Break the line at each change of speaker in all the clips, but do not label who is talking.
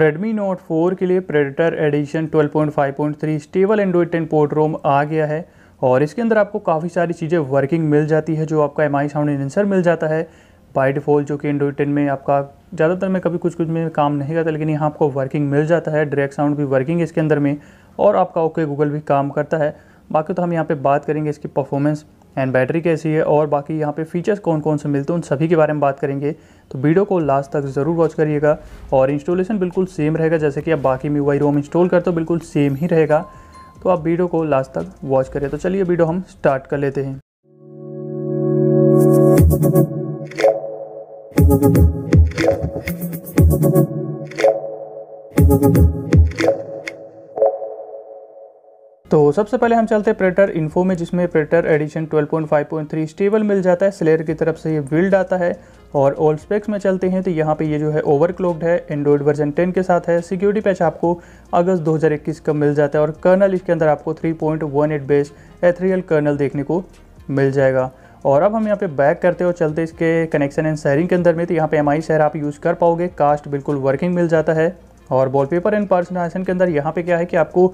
Redmi Note 4 के लिए Predator Edition 12.5.3 stable Android 10 Port ROM आ गया है और इसके अंदर आपको काफ़ी सारी चीज़ें वर्किंग मिल जाती है जो आपका एम आई साउंड एनसर मिल जाता है बाई डिफ़ॉल्ट जो कि एंड्रॉइड टेन में आपका ज़्यादातर में कभी कुछ कुछ में काम नहीं करता लेकिन यहाँ आपको वर्किंग मिल जाता है डायरेक्ट साउंड भी वर्किंग है इसके अंदर में और आपका ओके गूगल भी काम करता है बाकी तो हम यहाँ पर बात करेंगे इसकी परफॉर्मेंस एंड बैटरी कैसी है और बाकी यहाँ पे फीचर्स कौन कौन से मिलते हैं उन सभी के बारे में बात करेंगे तो वीडियो को लास्ट तक ज़रूर वॉच करिएगा और इंस्टॉलेशन बिल्कुल सेम रहेगा जैसे कि आप बाकी मी वाई रोम इंस्टॉल करते हो बिल्कुल सेम ही रहेगा तो आप वीडियो को लास्ट तक वॉच करें तो चलिए वीडियो हम स्टार्ट कर लेते हैं Yeah. तो सबसे पहले हम चलते हैं प्रेटर इन्फो में जिसमें प्रेटर एडिशन 12.5.3 स्टेबल मिल जाता है स्लेयर की तरफ से ये बिल्ड आता है और ओल्ड स्पेक्स में चलते हैं तो यहाँ पे ये जो है ओवरक्लॉक्ड है एंड्रॉइड वर्जन 10 के साथ है सिक्योरिटी पैच आपको अगस्त 2021 का मिल जाता है और कर्नल इसके अंदर आपको 3.18 पॉइंट बेस एथरियल कर्नल देखने को मिल जाएगा और अब हम यहाँ पे बैक करते और चलते इसके कनेक्शन एंड शेयरिंग के अंदर में तो यहाँ पे एम आई आप यूज़ कर पाओगे कास्ट बिल्कुल वर्किंग मिल जाता है और वॉलपेपर एंड पर्सनाइजेशन के अंदर यहाँ पे क्या है कि आपको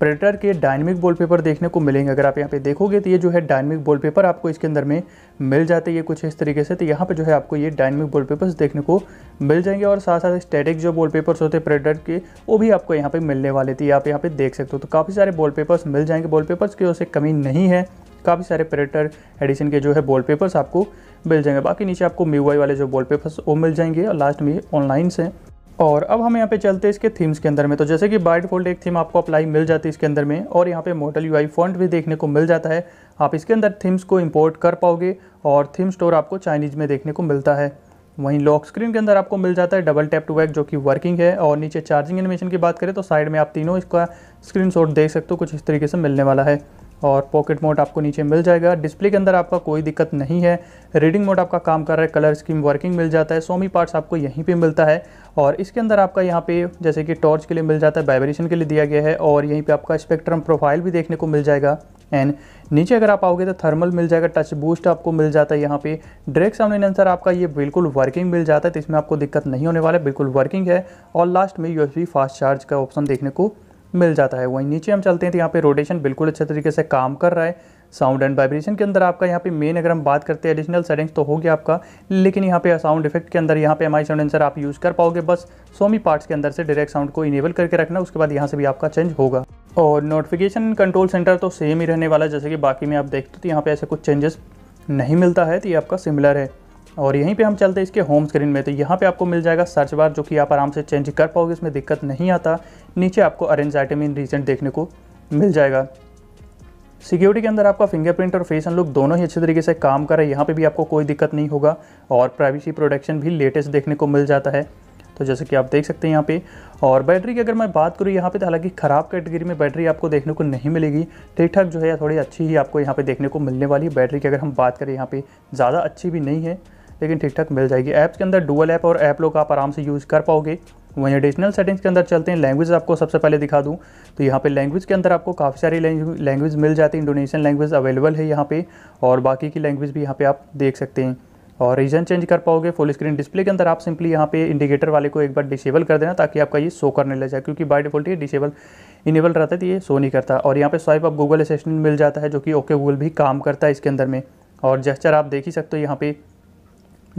प्रिंटर के डायनेमिक वॉलपेपर देखने को मिलेंगे अगर आप यहाँ पे देखोगे तो ये जो है डायनेमिक वॉलपेपर आपको इसके अंदर में मिल जाते हैं ये कुछ इस तरीके से तो यहाँ पे जो है आपको ये डायनेमिक वॉलपेपर्स देखने को मिल जाएंगे और साथ साथ स्टैटिक जो वॉलपेपर्स होते हैं प्रिंटर के वो भी आपको यहाँ पर मिलने वाले थे आप यहाँ पर देख सकते हो तो काफ़ी सारे पेपर्स मिल जाएंगे वॉल पेपर्स की उससे कमी नहीं है काफ़ी सारे प्रेटर एडिशन के जो है वॉल पेपर्स आपको मिल जाएंगे बाकी नीचे आपको मी वाले जो वॉल पेपर्स वो मिल जाएंगे और लास्ट में ऑनलाइन से और अब हम यहाँ पे चलते हैं इसके थीम्स के अंदर में तो जैसे कि बाइट फोल्ड एक थीम आपको अप्लाई मिल जाती है इसके अंदर में और यहाँ पे मॉडल यूआई फॉन्ट भी देखने को मिल जाता है आप इसके अंदर थीम्स को इंपोर्ट कर पाओगे और थीम स्टोर आपको चाइनीज़ में देखने को मिलता है वहीं लॉक स्क्रीन के अंदर आपको मिल जाता है डबल टैप टू बैक जो कि वर्किंग है और नीचे चार्जिंग एनिमेशन की बात करें तो साइड में आप तीनों इसका स्क्रीन देख सकते हो कुछ इस तरीके से मिलने वाला है और पॉकेट मोड आपको नीचे मिल जाएगा डिस्प्ले के अंदर आपका कोई दिक्कत नहीं है रीडिंग मोड आपका काम कर रहा है कलर स्कीम वर्किंग मिल जाता है सोमी पार्ट्स आपको यहीं पे मिलता है और इसके अंदर आपका यहाँ पे जैसे कि टॉर्च के लिए मिल जाता है वाइब्रेशन के लिए दिया गया है और यहीं पर आपका स्पेक्ट्रम प्रोफाइल भी देखने को मिल जाएगा एंड नीचे अगर आप आओगे तो थर्मल मिल जाएगा टच बूस्ट आपको मिल जाता है यहाँ पे डायरेक्ट सामने आंसर आपका ये बिल्कुल वर्किंग मिल जाता है तो इसमें आपको दिक्कत नहीं होने वाला बिल्कुल वर्किंग है और लास्ट में यू फास्ट चार्ज का ऑप्शन देखने को मिल जाता है वहीं नीचे हम चलते हैं तो यहाँ पे रोटेशन बिल्कुल अच्छे तरीके से काम कर रहा है साउंड एंड वाइब्रेशन के अंदर आपका यहाँ पे मेन अगर हम बात करते हैं एडिशनल सेटिंग्स तो हो गया आपका लेकिन यहाँ पे साउंड इफेक्ट के अंदर यहाँ पे आई साउंड एंसर आप यूज़ कर पाओगे बस सोमी पार्ट्स के अंदर से डायरेक्ट साउंड को इनेबल करके रखना उसके बाद यहाँ से भी आपका चेंज होगा और नोटिफिकेशन कंट्रोल सेंटर तो सेम ही रहने वाला जैसे कि बाकी में आप देखते हो तो यहाँ पर ऐसे कुछ चेंजेस नहीं मिलता है तो ये आपका सिमिलर है और यहीं पे हम चलते हैं इसके होम स्क्रीन में तो यहाँ पे आपको मिल जाएगा सर्च बार जो कि आप आराम से चेंज कर पाओगे इसमें दिक्कत नहीं आता नीचे आपको अरेंज आइटम इन रिसेंट देखने को मिल जाएगा सिक्योरिटी के अंदर आपका फिंगरप्रिंट और फेस अनलुक दोनों ही अच्छे तरीके से काम कर रहे हैं यहाँ पर भी आपको कोई दिक्कत नहीं होगा और प्राइवेसी प्रोटेक्शन भी लेटेस्ट देखने को मिल जाता है तो जैसे कि आप देख सकते हैं यहाँ पे और बैटरी की अगर मैं बात करूँ यहाँ पे तो हालांकि ख़राब कैटेगरी में बैटरी आपको देखने को नहीं मिलेगी ठीक ठाक जो है थोड़ी अच्छी ही आपको यहाँ पे देखने को मिलने वाली है बैटरी की अगर हम बात करें यहाँ पे ज़्यादा अच्छी भी नहीं है लेकिन ठीक ठाक मिल जाएगी ऐप्स के अंदर डुअल ऐप और ऐप लोग आप आराम से यूज़ कर पाओगे वहीं एडिशनल सेटिंग्स के अंदर चलते हैं लैंग्वेज आपको सबसे पहले दिखा दूं तो यहाँ पे लैंग्वेज के अंदर आपको काफ़ी सारी लैंग्वेज मिल जाती है इंडोनेशियन लैंग्वेज अवेलेबल है यहाँ पे और बाकी की लैंग्वेज भी यहाँ पे आप देख सकते हैं और रीजन चेंज कर पाओगे फुल स्क्रीन डिस्प्ले के अंदर आप सिंपली यहाँ पे इंडिकेटर वाले को एक बार डिसेबल कर देना ताकि आपका ये शो करने लग जाए क्योंकि बाय डिफॉल्ट ये डिसेबल इनेबल रहता है तो ये शो नहीं करता और यहाँ पे स्वाइप आप गूगल असिस्टेंट मिल जाता है जो कि ओके गूगल भी काम करता है इसके अंदर में और जेस्चर आप देख ही सकते हो यहाँ पे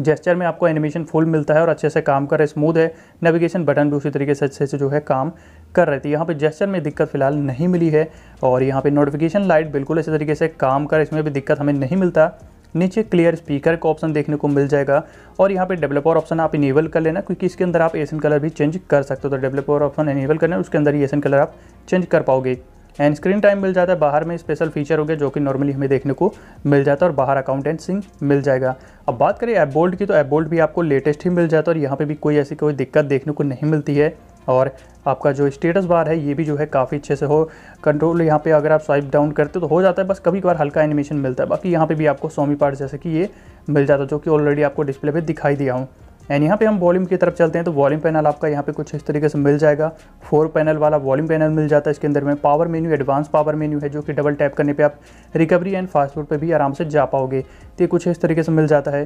जेस्चर में आपको एनिमेशन फुल मिलता है और अच्छे से काम कर रहा है स्मूथ है नेविगेशन बटन भी उसी तरीके से अच्छे से जो है काम कर रहे थे यहाँ पे जेस्चर में दिक्कत फिलहाल नहीं मिली है और यहाँ पे नोटिफिकेशन लाइट बिल्कुल अच्छे तरीके से काम कर इसमें भी दिक्कत हमें नहीं मिलता नीचे क्लियर स्पीकर का ऑप्शन देखने को मिल जाएगा और यहाँ पे डेवलपर ऑप्शन आप इनेबल कर लेना क्योंकि इसके अंदर आप एसन कलर भी चेंज कर सकते हो तो डेवलपर ऑप्शन इनेबल करना उसके अंदर ही एसन कलर आप चेंज कर पाओगे एंड स्क्रीन टाइम मिल जाता है बाहर में स्पेशल फीचर हो गया जो कि नॉर्मली हमें देखने को मिल जाता है और बाहर अकाउंटेंट सिंह मिल जाएगा अब बात करें ऐप बोल्ट की तो ऐप बोल्ट भी आपको लेटेस्ट ही मिल जाता है और यहाँ पर भी कोई ऐसी कोई दिक्कत देखने को नहीं मिलती है और आपका जो स्टेटस बार है ये भी जो है काफ़ी अच्छे से हो कंट्रोल यहाँ पे अगर आप स्वाइप डाउन करते हो तो हो जाता है बस कभी कभार हल्का एनिमेशन मिलता है बाकी यहाँ पे भी आपको सोमी पार्ट जैसे कि ये मिल जाता है जो कि ऑलरेडी आपको डिस्प्ले पे दिखाई दिया हूँ एंड यहाँ पे हम वॉल्यूम की तरफ चलते हैं तो वॉल्यूम पैनल आपका यहाँ पे कुछ इस तरीके से मिल जाएगा फोर पैनल वाला वॉल्यूम पैनल मिल जाता है इसके अंदर में power menu advance power menu है जो कि डबल टैप करने पे आप रिकवरी एंड फास्ट फूड पे भी आराम से जा पाओगे तो ये कुछ इस तरीके से मिल जाता है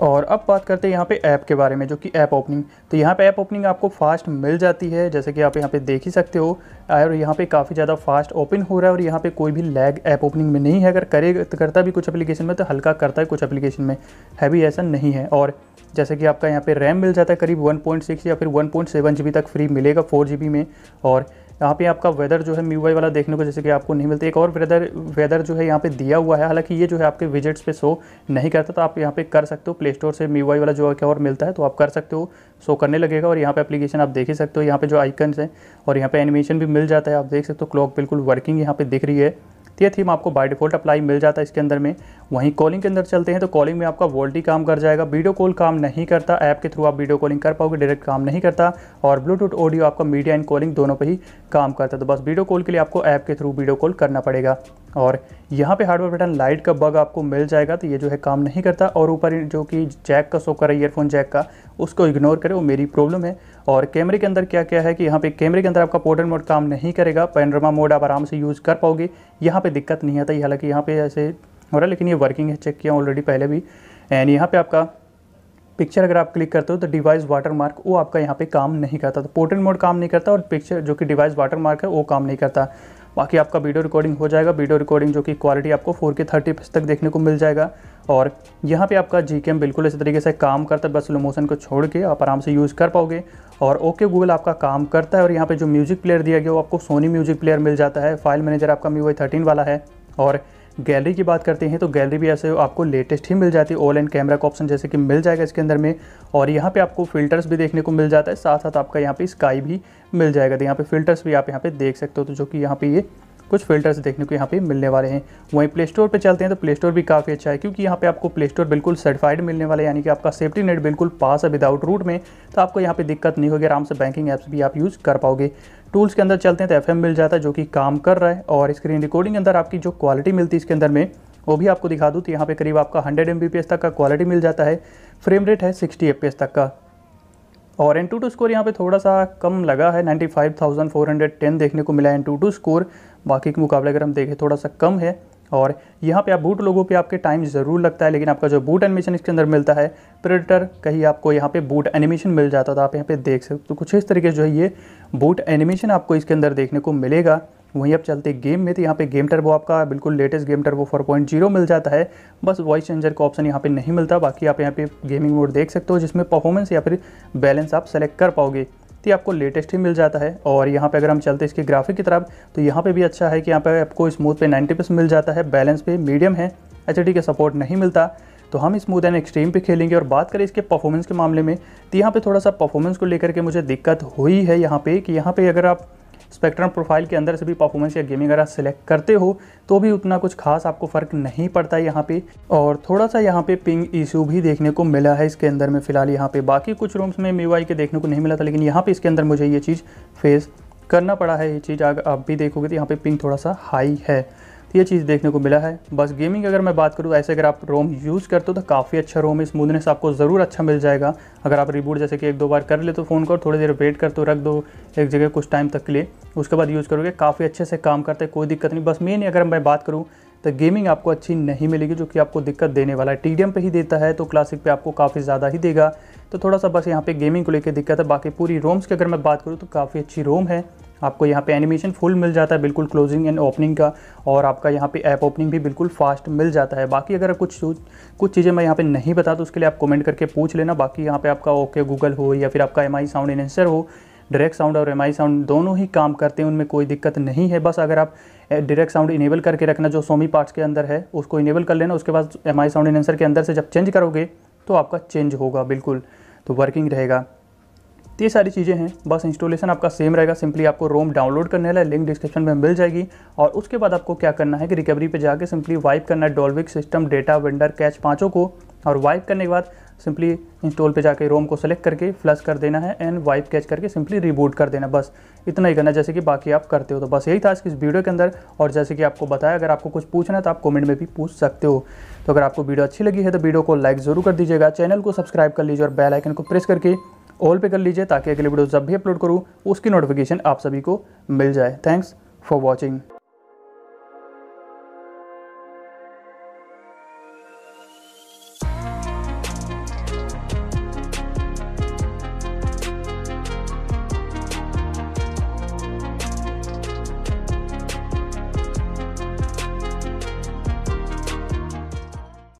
और अब बात करते हैं यहाँ पे ऐप के बारे में जो कि ऐप ओपनिंग तो यहाँ पे ऐप ओपनिंग आपको फास्ट मिल जाती है जैसे कि आप यहाँ पे देख ही सकते हो और यहाँ पे काफ़ी ज़्यादा फास्ट ओपन हो रहा है और यहाँ पे कोई भी लैग ऐप ओपनिंग में नहीं है अगर करे करता भी कुछ एप्लीकेशन में तो हल्का करता है कुछ एप्लीकेशन में है भी ऐसा नहीं है और जैसे कि आपका यहाँ पर रैम मिल जाता है करीब वन या फिर वन तक फ्री मिलेगा फोर में और यहाँ पे आपका वेदर जो है वाई वाला देखने को जैसे कि आपको नहीं मिलता एक और वेदर वेदर जो है यहाँ पे दिया हुआ है हालांकि ये जो है आपके विजिट्स पे शो नहीं करता तो आप यहाँ पे कर सकते हो प्ले स्टोर से वाई वाला जो है और मिलता है तो आप कर सकते हो शो करने लगेगा और यहाँ पर अपलीकेशन आप देख ही सकते हो यहाँ पर जो आइकन्स हैं और यहाँ पर एनिमेशन भी मिल जाता है आप देख सकते हो क्लॉक बिल्कुल वर्किंग यहाँ पर दिख रही है तो ये थीम आपको बाय डिफ़ॉल्ट अप्लाई मिल जाता है इसके अंदर में वहीं कॉलिंग के अंदर चलते हैं तो कॉलिंग में आपका वोल्टी काम कर जाएगा वीडियो कॉल काम नहीं करता ऐप के थ्रू आप वीडियो कॉलिंग कर पाओगे डायरेक्ट काम नहीं करता और ब्लूटूथ ऑडियो आपका मीडिया एंड कॉलिंग दोनों पर ही काम करता तो बस वीडियो कॉल के लिए आपको ऐप के थ्रू वीडियो कॉल करना पड़ेगा और यहाँ पे हार्डवेयर बटन लाइट का बग आपको मिल जाएगा तो ये जो है काम नहीं करता और ऊपर जो कि जैक का शो कर रहा है ईयरफोन जैक का उसको इग्नोर करें वो मेरी प्रॉब्लम है और कैमरे के अंदर क्या क्या है कि यहाँ पे कैमरे के अंदर आपका पोर्ट्रेट मोड काम नहीं करेगा पैनरमा मोड आप आराम से यूज़ कर पाओगे यहाँ पे दिक्कत नहीं आता हालांकि यहाँ पे ऐसे हो रहा है लेकिन ये वर्किंग है चेक किया ऑलरेडी पहले भी एंड यहाँ पे आपका पिक्चर अगर आप क्लिक करते हो तो डिवाइस वाटर मार्क वो आपका यहाँ पे काम नहीं करता तो पोर्ट्रेट मोड काम नहीं करता और पिक्चर जो कि डिवाइस वाटर मार्क है वो काम नहीं करता बाकी आपका वीडियो रिकॉर्डिंग हो जाएगा वीडियो रिकॉर्डिंग जो कि क्वालिटी आपको फोर के थर्टी तक देखने को मिल जाएगा और यहाँ पे आपका जी बिल्कुल इसी तरीके से काम करता है बस स्लो मोशन को छोड़ के आप आराम से यूज़ कर पाओगे और ओके गूगल आपका काम करता है और यहाँ पर जो म्यूज़िक प्लेयर दिया गया वो आपको सोनी म्यूज़िक प्लेयर मिल जाता है फाइल मैनेजर आपका मी वाई थर्टीन वाला है और गैलरी की बात करते हैं तो गैलरी भी ऐसे आपको लेटेस्ट ही मिल जाती है ऑल एंड कैमरा का ऑप्शन जैसे कि मिल जाएगा इसके अंदर में और यहाँ पे आपको फिल्टर्स भी देखने को मिल जाता है साथ साथ आपका यहाँ पे स्काई भी मिल जाएगा तो यहाँ पे फिल्टर्स भी आप यहाँ पे देख सकते हो तो जो कि यहाँ पे ये यह कुछ फिल्टर्स देखने को यहाँ पे मिलने वाले हैं वहीं प्ले स्टोर पर चलते हैं तो प्ले स्टोर भी काफ़ी अच्छा है क्योंकि यहाँ पे आपको प्ले स्टोर बिल्कुल सर्टिफाइड मिलने वाला है यानी कि आपका सेफ्टी नेट बिल्कुल पास है विदाउट रूट में तो आपको यहाँ पे दिक्कत नहीं होगी आराम से बैंकिंग ऐप्स भी आप यूज़ कर पाओगे टूल्स के अंदर चलते हैं तो एफ मिल जाता है जो कि काम कर रहा है और स्क्रीन रिकॉर्डिंग के अंदर आपकी जो क्वालिटी मिलती है इसके अंदर में वो भी आपको दिखा दूँ तो यहाँ पे करीब आपका 100 एम तक का क्वालिटी मिल जाता है फ्रेम रेट है 60 एफ तक का और एन टू टू स्कोर यहाँ पे थोड़ा सा कम लगा है 95,410 देखने को मिला है एन टू टू स्कोर बाकी के मुकाबले अगर हम देखें थोड़ा सा कम है और यहाँ पे आप बूट लोगों पे आपके टाइम ज़रूर लगता है लेकिन आपका जो बूट एनिमेशन इसके अंदर मिलता है प्रेडेटर कहीं आपको यहाँ पे बूट एनिमेशन मिल जाता था तो आप यहाँ पे देख सकते हो तो कुछ इस तरीके से जो है ये बूट एनिमेशन आपको इसके अंदर देखने को मिलेगा वहीं आप चलते गेम में तो यहाँ पे गेम टर्बो आपका बिल्कुल लेटेस्ट गेम टर्बो 4.0 मिल जाता है बस वॉइस चेंजर का ऑप्शन यहाँ पे नहीं मिलता बाकी आप यहाँ पे गेमिंग मोड देख सकते हो जिसमें परफॉर्मेंस या फिर बैलेंस आप सेलेक्ट कर पाओगे तो ये आपको लेटेस्ट ही मिल जाता है और यहाँ पे अगर हम चलते इसके ग्राफिक की तरफ तो यहाँ पे भी अच्छा है कि यहाँ पे आपको स्मूथ पे 90 पे मिल जाता है बैलेंस पे मीडियम है एच डी का सपोर्ट नहीं मिलता तो हम स्मूथ एंड एक्सट्रीम पे खेलेंगे और बात करें इसके परफॉर्मेंस के मामले में तो यहाँ पर थोड़ा सा परफॉर्मेंस को लेकर के मुझे दिक्कत हुई है यहाँ पर कि यहाँ पर अगर आप स्पेक्ट्रम प्रोफाइल के अंदर से भी परफॉर्मेंस या गेमिंग अगर आप सिलेक्ट करते हो तो भी उतना कुछ खास आपको फ़र्क नहीं पड़ता है यहाँ पे और थोड़ा सा यहाँ पे पिंग इशू भी देखने को मिला है इसके अंदर में फिलहाल यहाँ पे बाकी कुछ रूम्स में मी के देखने को नहीं मिला था लेकिन यहाँ पे इसके अंदर मुझे ये चीज़ फेस करना पड़ा है ये चीज़ आप भी देखोगे तो यहाँ पे पिंग थोड़ा सा हाई है तो ये चीज़ देखने को मिला है बस गेमिंग अगर मैं बात करूँ ऐसे अगर आप रोम यूज़ करते हो तो काफ़ी अच्छा रोम है स्मूदनेस आपको ज़रूर अच्छा मिल जाएगा अगर आप रिबूट जैसे कि एक दो बार कर ले तो फ़ोन को थोड़ी देर वेट कर तो रख दो एक जगह कुछ टाइम तक के लिए उसके बाद यूज़ करोगे काफ़ी अच्छे से काम करते कोई दिक्कत नहीं बस मेन अगर मैं बात करूँ तो गेमिंग आपको अच्छी नहीं मिलेगी जो कि आपको दिक्कत देने वाला है टी पे ही देता है तो क्लासिक पे आपको काफ़ी ज़्यादा ही देगा तो थोड़ा सा बस यहाँ पे गेमिंग को लेकर दिक्कत है बाकी पूरी रोम्स की अगर मैं बात करूँ तो काफ़ी अच्छी रोम है आपको यहाँ पे एनिमेशन फुल मिल जाता है बिल्कुल क्लोजिंग एंड ओपनिंग का और आपका यहाँ पे ऐप ओपनिंग भी बिल्कुल फास्ट मिल जाता है बाकी अगर कुछ कुछ चीज़ें मैं यहाँ पे नहीं बता तो उसके लिए आप कमेंट करके पूछ लेना बाकी यहाँ पे आपका ओके गूगल हो या फिर आपका एम साउंड इनसर हो डायरेक्ट साउंड और एम साउंड दोनों ही काम करते हैं उनमें कोई दिक्कत नहीं है बस अगर आप डायरेक्ट साउंड इनेबल करके रखना जो सोमी पार्ट्स के अंदर है उसको इनेबल कर लेना उसके बाद एम साउंड इनसर के अंदर से जब चेंज करोगे तो आपका चेंज होगा बिल्कुल तो वर्किंग रहेगा ये सारी चीज़ें हैं बस इंस्टॉलेशन आपका सेम रहेगा सिंपली आपको रोम डाउनलोड करने वाला है लिंक डिस्क्रिप्शन में मिल जाएगी और उसके बाद आपको क्या करना है कि रिकवरी पे जाके सिंपली वाइप करना है Dalvik system data vendor cache पाँचों को और वाइप करने के बाद सिंपली इंस्टॉल पे जाके रोम को सेलेक्ट करके फ्लश कर देना है एंड वाइप कैच करके सिंपली रिबूट कर देना बस इतना ही करना जैसे कि बाकी आप करते हो तो बस यही था इस वीडियो के अंदर और जैसे कि आपको बताया अगर आपको कुछ पूछना है तो आप कमेंट में भी पूछ सकते हो तो अगर आपको वीडियो अच्छी लगी है तो वीडियो को लाइक ज़रूर कर दीजिएगा चैनल को सब्सक्राइब कर लीजिए और बेलाइकन को प्रेस करके ऑल पे कर लीजिए ताकि अगले वीडियो जब भी अपलोड करूँ उसकी नोटिफिकेशन आप सभी को मिल जाए थैंक्स फॉर वॉचिंग